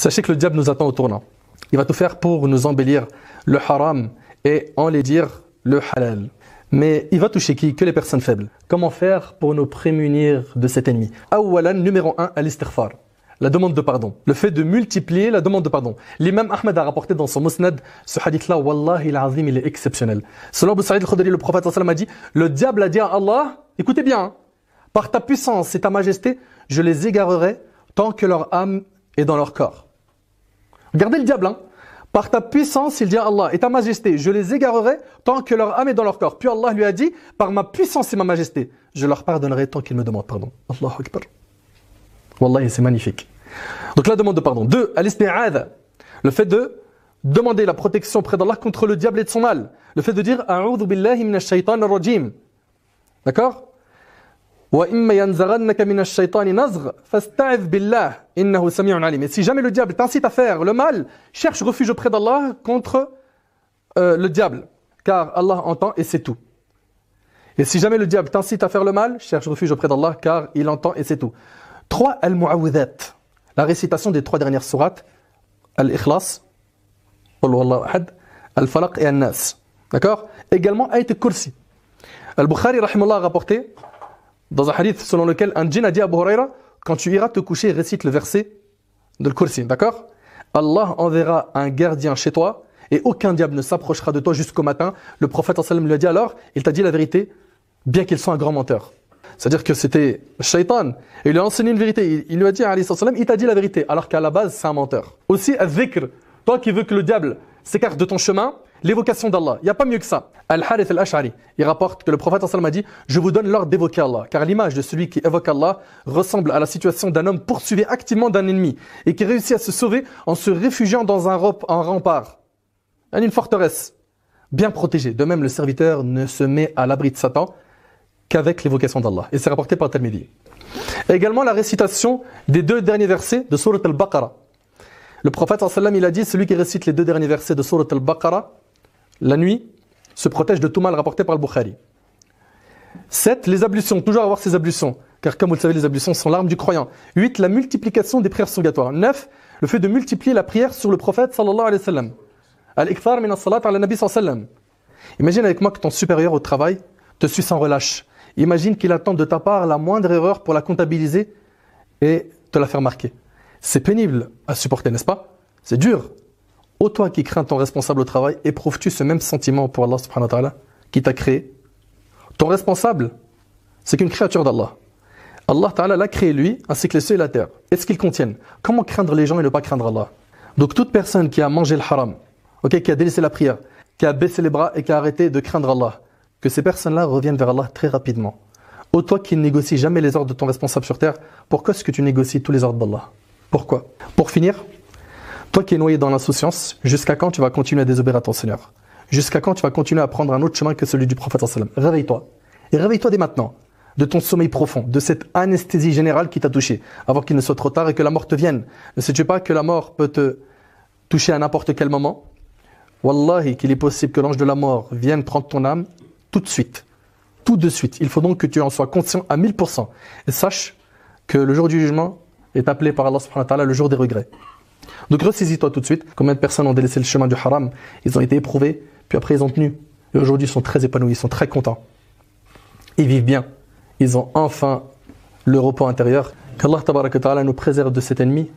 Sachez que le diable nous attend au tournant. Il va tout faire pour nous embellir le haram et dire le halal. Mais il va toucher qui Que les personnes faibles. Comment faire pour nous prémunir de cet ennemi Awalan, numéro 1, à istighfar La demande de pardon. Le fait de multiplier la demande de pardon. L'imam Ahmed a rapporté dans son musnad ce hadith-là, Wallahi il est exceptionnel. Selon Abu al le prophète a dit Le diable a dit à Allah, écoutez bien, hein, par ta puissance et ta majesté, je les égarerai tant que leur âme est dans leur corps. Regardez le diable, hein. Par ta puissance, il dit à Allah, et ta majesté, je les égarerai tant que leur âme est dans leur corps. Puis Allah lui a dit, par ma puissance et ma majesté, je leur pardonnerai tant qu'ils me demandent pardon. Allahu Akbar. Wallahi, c'est magnifique. Donc la demande de pardon. Deux, al Le fait de demander la protection près d'Allah contre le diable et de son mal. Le fait de dire, a'udhu billahi minash rajim. D'accord et si jamais le diable t'incite à faire le mal, cherche refuge auprès d'Allah contre euh, le diable, car Allah entend et c'est tout. Et si jamais le diable t'incite à faire le mal, cherche refuge auprès d'Allah, car il entend et c'est tout. Trois al muawidat la récitation des trois dernières sourates, Al-Ikhlas, Al-Falaq et Al-Nas. D'accord Également, Ayat al-Kursi. Al-Bukhari, a rapporté dans un hadith selon lequel un djinn a dit à Abu Quand tu iras te coucher, récite le verset de le d'accord Allah enverra un gardien chez toi et aucun diable ne s'approchera de toi jusqu'au matin. Le prophète sallam lui a dit alors Il t'a dit la vérité, bien qu'il soit un grand menteur. C'est-à-dire que c'était Shaitan. Et il lui a enseigné une vérité. Il, lui a dit, sallam, il t'a dit la vérité, alors qu'à la base, c'est un menteur. Aussi, dhikr, toi qui veux que le diable s'écarte de ton chemin, l'évocation d'Allah. Il n'y a pas mieux que ça. Al-Harith al-Ash'ari, il rapporte que le prophète sallam a dit « Je vous donne l'ordre d'évoquer Allah, car l'image de celui qui évoque Allah ressemble à la situation d'un homme poursuivi activement d'un ennemi et qui réussit à se sauver en se réfugiant dans un, rempart, une forteresse, bien protégée. De même, le serviteur ne se met à l'abri de Satan qu'avec l'évocation d'Allah. » Et c'est rapporté par Talmidi. également la récitation des deux derniers versets de Surat al-Baqarah. Le prophète sallam il a dit « Celui qui récite les deux derniers versets de Surat al-Baqarah, la nuit, se protège de tout mal rapporté par le Bukhari. 7. Les ablutions, toujours avoir ses ablutions, car comme vous le savez, les ablutions sont l'arme du croyant. 8. La multiplication des prières surgatoires. 9. Le fait de multiplier la prière sur le prophète sallallahu alayhi wa al min salat Imagine avec moi que ton supérieur au travail te suit sans relâche. Imagine qu'il attend de ta part la moindre erreur pour la comptabiliser et te la faire marquer. C'est pénible à supporter, n'est-ce pas C'est dur. Ô toi qui crains ton responsable au travail, éprouves-tu ce même sentiment pour Allah subhanahu wa ta'ala qui t'a créé Ton responsable, c'est qu'une créature d'Allah. Allah ta'ala l'a créé lui, ainsi que les cieux et la terre. Et ce qu'ils contiennent Comment craindre les gens et ne pas craindre Allah Donc toute personne qui a mangé le haram, ok, qui a délaissé la prière, qui a baissé les bras et qui a arrêté de craindre Allah, que ces personnes-là reviennent vers Allah très rapidement. Ô toi qui ne négocie jamais les ordres de ton responsable sur terre, pourquoi est-ce que tu négocies tous les ordres d'Allah Pourquoi Pour finir, toi qui es noyé dans l'insouciance, jusqu'à quand tu vas continuer à désobéir à ton Seigneur Jusqu'à quand tu vas continuer à prendre un autre chemin que celui du prophète Réveille-toi. Et réveille-toi dès maintenant de ton sommeil profond, de cette anesthésie générale qui t'a touché, avant qu'il ne soit trop tard et que la mort te vienne. Ne sais-tu pas que la mort peut te toucher à n'importe quel moment Wallahi, qu'il est possible que l'ange de la mort vienne prendre ton âme tout de suite. Tout de suite. Il faut donc que tu en sois conscient à 1000%. Et sache que le jour du jugement est appelé par Allah subhanahu le jour des regrets. Donc ressaisis-toi tout de suite. Combien de personnes ont délaissé le chemin du haram Ils ont été éprouvés, puis après ils ont tenu. Et aujourd'hui, ils sont très épanouis, ils sont très contents. Ils vivent bien. Ils ont enfin le repos intérieur. Qu'Allah nous préserve de cet ennemi